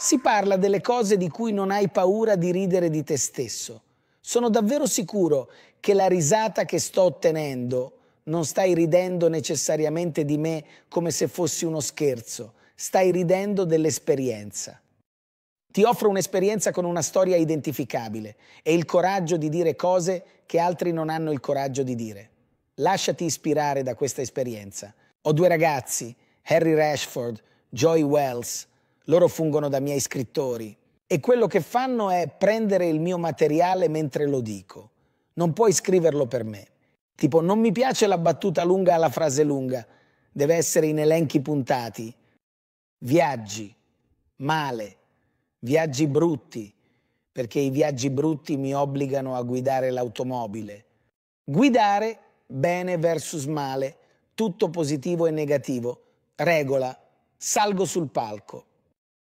Si parla delle cose di cui non hai paura di ridere di te stesso. Sono davvero sicuro che la risata che sto ottenendo non stai ridendo necessariamente di me come se fossi uno scherzo, stai ridendo dell'esperienza. Ti offro un'esperienza con una storia identificabile e il coraggio di dire cose che altri non hanno il coraggio di dire. Lasciati ispirare da questa esperienza. Ho due ragazzi, Harry Rashford, Joy Wells, loro fungono da miei scrittori e quello che fanno è prendere il mio materiale mentre lo dico. Non puoi scriverlo per me. Tipo, non mi piace la battuta lunga alla frase lunga. Deve essere in elenchi puntati. Viaggi, male, viaggi brutti, perché i viaggi brutti mi obbligano a guidare l'automobile. Guidare bene versus male, tutto positivo e negativo, regola, salgo sul palco.